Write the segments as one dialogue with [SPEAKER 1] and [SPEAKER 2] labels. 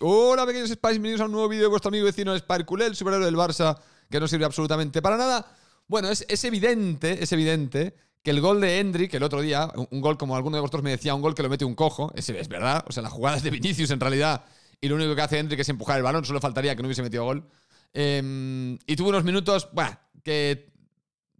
[SPEAKER 1] Hola pequeños Spice, bienvenidos a un nuevo vídeo de vuestro amigo vecino Sparkulel, el superhéroe del Barça, que no sirve absolutamente para nada. Bueno, es, evidente, es evidente que el gol de Hendrik el otro día, un, gol como alguno de vosotros me decía, un gol que lo mete un cojo, es, es verdad, o sea, la jugada es de Vinicius en realidad, y lo único que hace Hendrik es empujar el balón, solo faltaría que no hubiese metido gol. Em, y tuvo unos minutos, bueno, que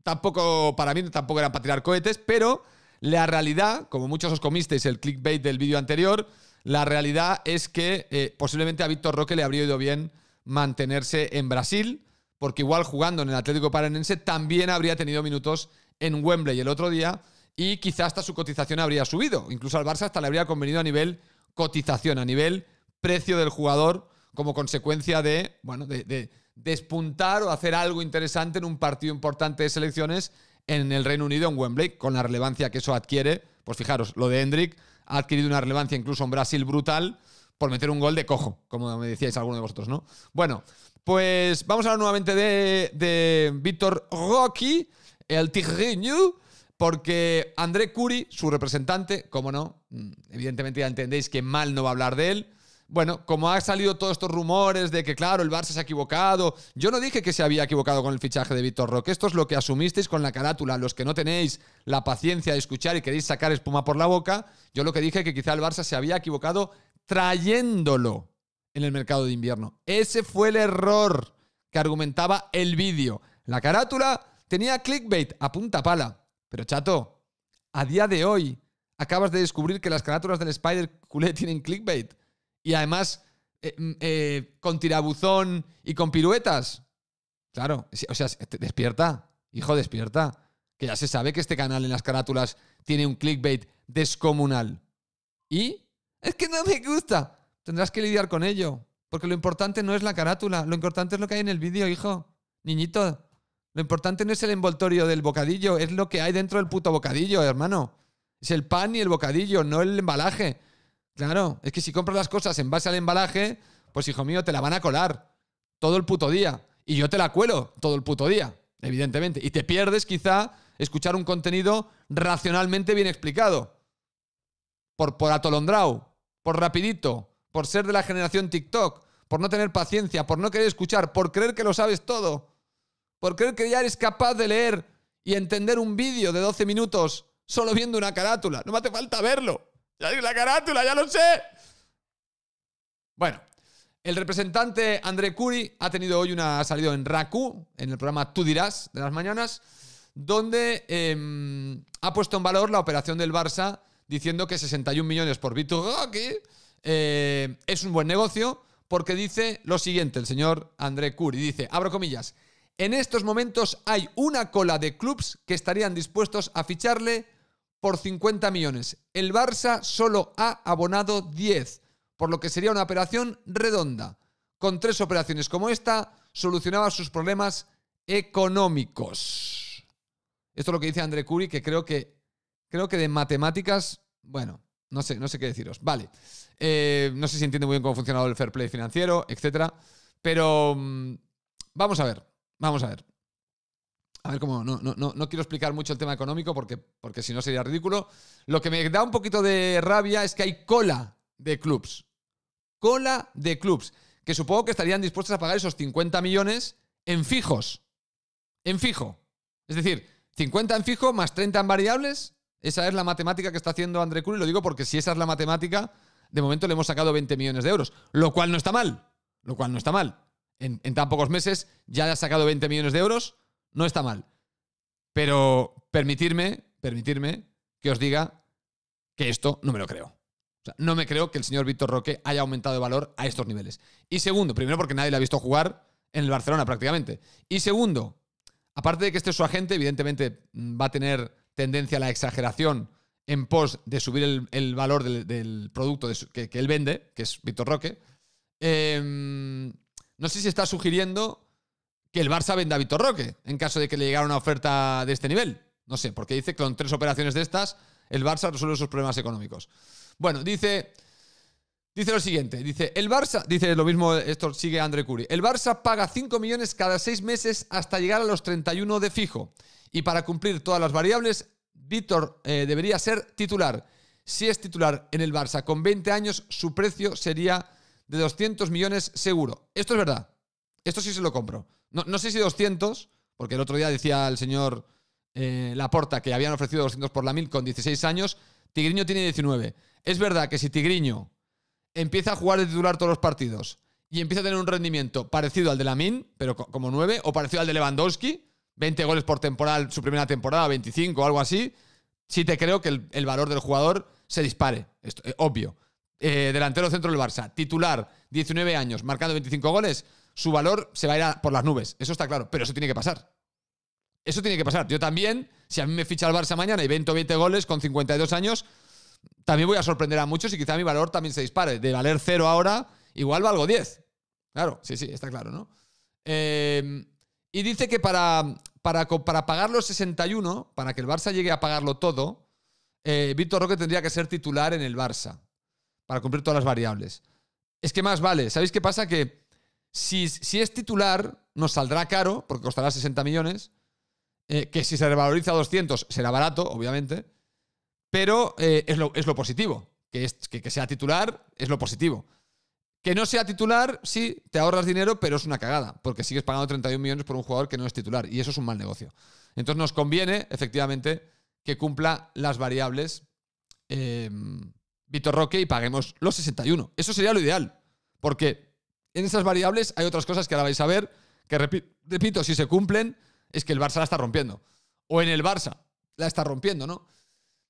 [SPEAKER 1] tampoco, para mí, tampoco eran para tirar cohetes, pero la realidad, como muchos os comisteis el clickbait del vídeo anterior, la realidad es que eh, posiblemente a Víctor Roque le habría ido bien mantenerse en Brasil, porque igual jugando en el Atlético Paranense también habría tenido minutos en Wembley el otro día y quizás hasta su cotización habría subido. Incluso al Barça hasta le habría convenido a nivel cotización, a nivel precio del jugador como consecuencia de, bueno, de, de despuntar o hacer algo interesante en un partido importante de selecciones en el Reino Unido, en Wembley, con la relevancia que eso adquiere. Pues fijaros, lo de Hendrick ha adquirido una relevancia incluso en Brasil brutal por meter un gol de cojo, como me decíais alguno de vosotros, ¿no? Bueno, pues vamos a hablar nuevamente de, Víctor Rocky, el New porque André Curi, su representante, como no, mm, evidentemente ya entendéis que mal no va a hablar de él, bueno, como han salido todos estos rumores de que, claro, el Barça se ha equivocado, yo no dije que se había equivocado con el fichaje de Víctor Roque, esto es lo que asumisteis con la carátula, los que no tenéis la paciencia de escuchar y queréis sacar espuma por la boca, yo lo que dije que quizá el Barça se había equivocado trayéndolo en el mercado de invierno. Ese fue el error que argumentaba el vídeo. La carátula tenía clickbait a punta pala, pero chato, a día de hoy acabas de descubrir que las carátulas del Spider Culé tienen clickbait. Y además, eh, mm, eh, con tirabuzón y con piruetas. Claro, o sea, despierta, hijo, despierta. Que ya se sabe que este canal en las carátulas tiene un clickbait descomunal. ¿Y? Es que no me gusta. Tendrás que lidiar con ello. Porque lo importante no es la carátula, lo importante es lo que hay en el vídeo, hijo. Niñito, lo importante no es el envoltorio del bocadillo, es lo que hay dentro del puto bocadillo, hermano. Es el pan y el bocadillo, no el embalaje. Claro, es que si compras las cosas en base al embalaje, pues hijo mío, te la van a colar todo el puto día. Y yo te la cuelo todo el puto día, evidentemente. Y te pierdes quizá escuchar un contenido racionalmente bien explicado. Por, por por rapidito, por ser de la generación TikTok, por no tener paciencia, por no querer escuchar, por creer que lo sabes todo, por creer que ya eres capaz de leer y entender un vídeo de 12 minutos solo viendo una carátula. No me hace falta verlo la carátula, ya lo sé. Bueno, el representante André Curi ha tenido hoy una salida en raku en el programa Tú dirás de las mañanas, donde em, ha puesto en valor la operación del Barça diciendo que 61 millones por Vitor eh, es un buen negocio porque dice lo siguiente el señor André Curi. Dice, abro comillas, en estos momentos hay una cola de clubes que estarían dispuestos a ficharle por 50 millones. El Barça solo ha abonado 10, por lo que sería una operación redonda. Con tres operaciones como esta, solucionaba sus problemas económicos. Esto es lo que dice André Curi, que creo que, creo que de matemáticas, bueno, no sé, no sé qué deciros. Vale, eh, no sé si entiende muy bien cómo ha funcionado el fair play financiero, etc. Pero mm, vamos a ver, vamos a ver. A ver cómo. No, no, quiero explicar mucho el tema económico porque, porque si no sería ridículo. Lo que me da un poquito de rabia es que hay cola de clubs. Cola de clubs. Que supongo que estarían dispuestos a pagar esos 50 millones en fijos. En fijo. Es decir, 50 en fijo más 30 en variables. Esa es la matemática que está haciendo André Y Lo digo porque si esa es la matemática, de momento le hemos sacado 20 millones de euros. Lo cual no está mal. Lo cual no está mal. En, tan pocos meses ya ha sacado 20 millones de euros no está mal. Pero permitirme, permitirme que os diga que esto no me lo creo. O sea, no me creo que el señor Víctor Roque haya aumentado de valor a estos niveles. Y segundo, primero porque nadie le ha visto jugar en el Barcelona prácticamente. Y segundo, aparte de que este es su agente, evidentemente va a tener tendencia a la exageración en pos de subir el, valor del, producto que, él vende, que es Víctor Roque. Em, no sé si está sugiriendo que el Barça venda a Vitor Roque en caso de que le llegara una oferta de este nivel. No sé, porque dice que con tres operaciones de estas el Barça resuelve sus problemas económicos. Bueno, dice dice lo siguiente, dice, "El Barça, dice lo mismo, esto sigue André Curi El Barça paga 5 millones cada 6 meses hasta llegar a los 31 de fijo y para cumplir todas las variables Víctor eh, debería ser titular. Si es titular en el Barça con 20 años, su precio sería de 200 millones seguro. Esto es verdad. Esto sí se lo compro. No, sé si 200, porque el otro día decía el señor eh, Laporta que habían ofrecido 200 por la mil con 16 años. Tigriño tiene 19. Es verdad que si Tigriño empieza a jugar de titular todos los partidos y empieza a tener un rendimiento parecido al de MIN, pero como 9, o parecido al de Lewandowski, 20 goles por temporada su primera temporada, 25 o algo así, sí te creo que el, valor del jugador se dispare. Esto, es eh, obvio. Eh, delantero centro del Barça, titular, 19 años, marcando 25 goles, su valor se va a ir por las nubes. Eso está claro, pero eso tiene que pasar. Eso tiene que pasar. Yo también, si a mí me ficha el Barça mañana y 20 o 20 goles con 52 años, también voy a sorprender a muchos y quizá mi valor también se dispare. De valer cero ahora, igual valgo 10. Claro, sí, sí, está claro, ¿no? Eh, y dice que para, para, para pagar los 61, para que el Barça llegue a pagarlo todo, eh, Víctor Roque tendría que ser titular en el Barça, para cumplir todas las variables. Es que más vale. ¿Sabéis qué pasa? Que si, es titular, nos saldrá caro, porque costará 60 millones. Eh, que si se revaloriza a 200 será barato, obviamente, pero eh, es, lo, es, lo, positivo. Que, es, que, sea titular es lo positivo. Que no sea titular, sí, te ahorras dinero, pero es una cagada, porque sigues pagando 31 millones por un jugador que no es titular, y eso es un mal negocio. Entonces nos conviene, efectivamente, que cumpla las variables eh, Vitor Roque y paguemos los 61. Eso sería lo ideal, porque en esas variables hay otras cosas que ahora vais a ver, que repito, si se cumplen, es que el Barça la está rompiendo. O en el Barça la está rompiendo, ¿no?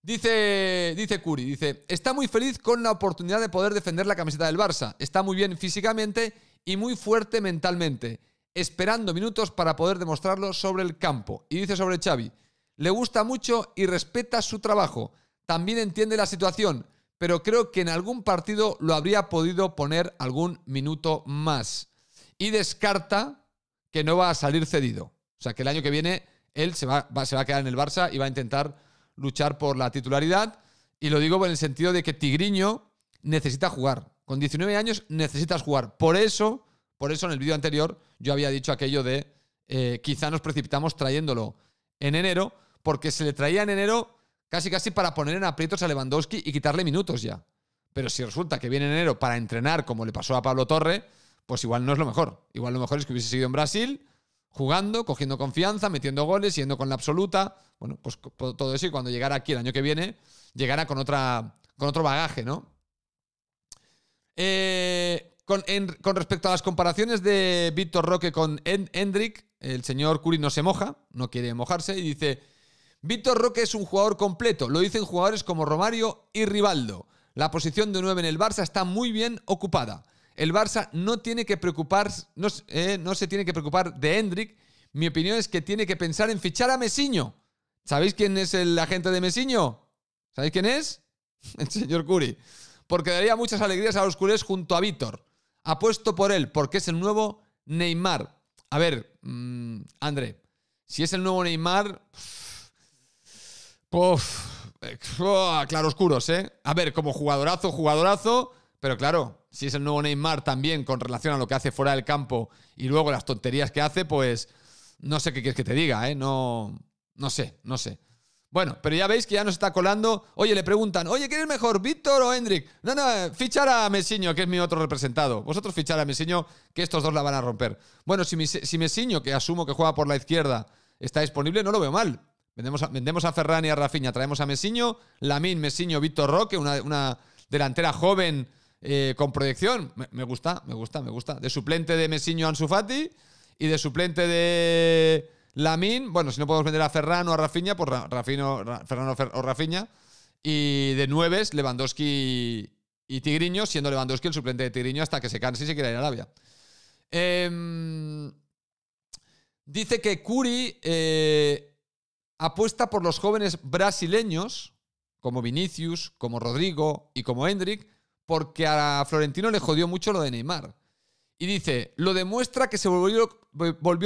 [SPEAKER 1] Dice, dice Curi, dice, está muy feliz con la oportunidad de poder defender la camiseta del Barça. Está muy bien físicamente y muy fuerte mentalmente, esperando minutos para poder demostrarlo sobre el campo. Y dice sobre Xavi, le gusta mucho y respeta su trabajo. También entiende la situación pero creo que en algún partido lo habría podido poner algún minuto más. Y descarta que no va a salir cedido. O sea, que el año que viene él se va, se va a quedar en el Barça y va a intentar luchar por la titularidad. Y lo digo en el sentido de que Tigriño necesita jugar. Con 19 años necesitas jugar. Por eso, por eso en el vídeo anterior yo había dicho aquello de eh, quizá nos precipitamos trayéndolo en enero, porque se le traía en enero Casi, casi para poner en aprietos a Lewandowski y quitarle minutos ya. Pero si resulta que viene enero para entrenar, como le pasó a Pablo Torre, pues igual no es lo mejor. Igual lo mejor es que hubiese seguido en Brasil, jugando, cogiendo confianza, metiendo goles, yendo con la absoluta. Bueno, pues todo eso. Y cuando llegara aquí el año que viene, llegará con, otra, con otro bagaje, ¿no? Eh, con, respecto a las comparaciones de Víctor Roque con Hendrik, el señor Curi no se moja, no quiere mojarse y dice, Víctor Roque es un jugador completo, lo dicen jugadores como Romario y Rivaldo. La posición de 9 en el Barça está muy bien ocupada. El Barça no tiene que eh, no, se tiene que preocupar de Hendrik. Mi opinión es que tiene que pensar en fichar a Mesiño. ¿Sabéis quién es el agente de Mesiño? ¿Sabéis quién es? El señor Curi. Porque daría muchas alegrías a los curés junto a Víctor. Apuesto por él, porque es el nuevo Neymar. A ver, mm, André, si es el nuevo Neymar. Puf oh, claroscuros, ¿eh? A ver, como jugadorazo, jugadorazo, pero claro, si es el nuevo Neymar también con relación a lo que hace fuera del campo y luego las tonterías que hace, pues no sé qué quieres que te diga, ¿eh? No, no sé, no sé. Bueno, pero ya veis que ya nos está colando. Oye, le preguntan, oye, ¿quién es mejor, Víctor o Hendrik? No, no, fichar a Mesiño, que es mi otro representado. Vosotros fichar a Mesiño, que estos dos la van a romper. Bueno, si, si Mesiño, que asumo que juega por la izquierda, está disponible, no lo veo mal. Vendemos a, vendemos a Ferran y a Rafinha, traemos a Mesiño, Lamín, Mesiño, Víctor Roque, una, una delantera joven eh, con proyección. Me, gusta, me gusta, me gusta. De suplente de Mesiño Ansu Fati y de suplente de Lamín... bueno, si no podemos vender a Ferran o a Rafinha, pues Rafino, Ferran o, Y de nueves, Lewandowski y Tigriño, siendo Lewandowski el suplente de Tigriño hasta que se canse y se quiera ir a Arabia. Em, dice que Curi eh, apuesta por los jóvenes brasileños, como Vinicius, como Rodrigo y como Hendrik, porque a Florentino le jodió mucho lo de Neymar. Y dice, lo demuestra que se volvió,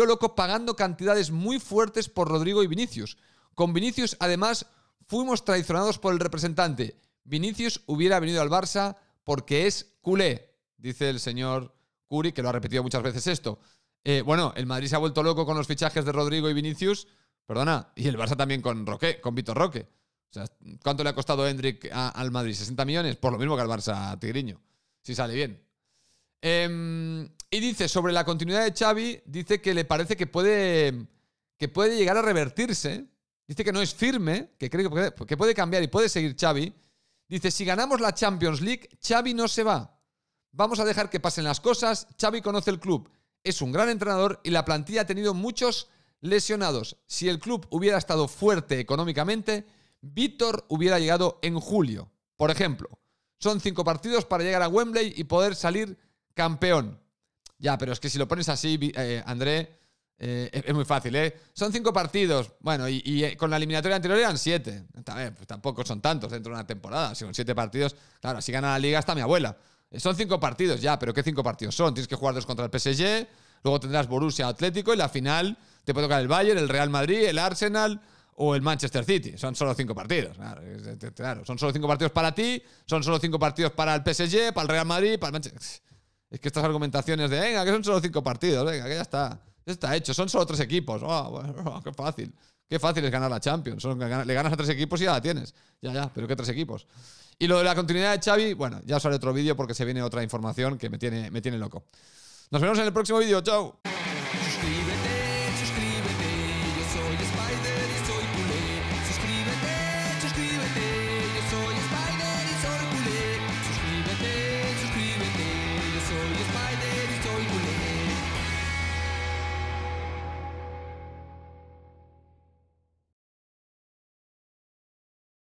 [SPEAKER 1] loco pagando cantidades muy fuertes por Rodrigo y Vinicius. Con Vinicius, además, fuimos traicionados por el representante. Vinicius hubiera venido al Barça porque es culé, dice el señor Curi, que lo ha repetido muchas veces esto. Eh, bueno, el Madrid se ha vuelto loco con los fichajes de Rodrigo y Vinicius Perdona, y el Barça también con Roque, con Vitor Roque. O sea, ¿cuánto le ha costado Hendrik al Madrid? ¿60 millones? Por lo mismo que al Barça Tigriño, si sale bien. Em, y dice, sobre la continuidad de Xavi, dice que le parece que puede, que puede llegar a revertirse. Dice que no es firme, que cree que puede, que puede cambiar y puede seguir Xavi. Dice, si ganamos la Champions League, Xavi no se va. Vamos a dejar que pasen las cosas. Xavi conoce el club. Es un gran entrenador y la plantilla ha tenido muchos lesionados. Si el club hubiera estado fuerte económicamente, Víctor hubiera llegado en julio. Por ejemplo, son cinco partidos para llegar a Wembley y poder salir campeón. Ya, pero es que si lo pones así, eh, André, eh, es muy fácil, ¿eh? Son cinco partidos. Bueno, y, eh, con la eliminatoria anterior eran siete. Pues tampoco son tantos dentro de una temporada. Si son siete partidos, claro, si gana la liga está mi abuela. Son cinco partidos ya, pero ¿qué cinco partidos son? Tienes que jugar dos contra el PSG, Luego tendrás Borussia Atlético y la final te puede tocar el Bayern, el Real Madrid, el Arsenal o el Manchester City. Son solo cinco partidos. Claro, son solo cinco partidos para ti, son solo cinco partidos para el PSG, para el Real Madrid, para el Manchester. Es que estas argumentaciones de, venga, que son solo cinco partidos, venga, que ya está. Ya está hecho, son solo tres equipos. Oh, oh, qué fácil. Qué fácil es ganar la Champions. le ganas a tres equipos y ya la tienes. Ya, ya, pero qué tres equipos. Y lo de la continuidad de Xavi, bueno, ya os haré otro vídeo porque se viene otra información que me tiene, me tiene loco. Nos vemos en el próximo vídeo. Chao.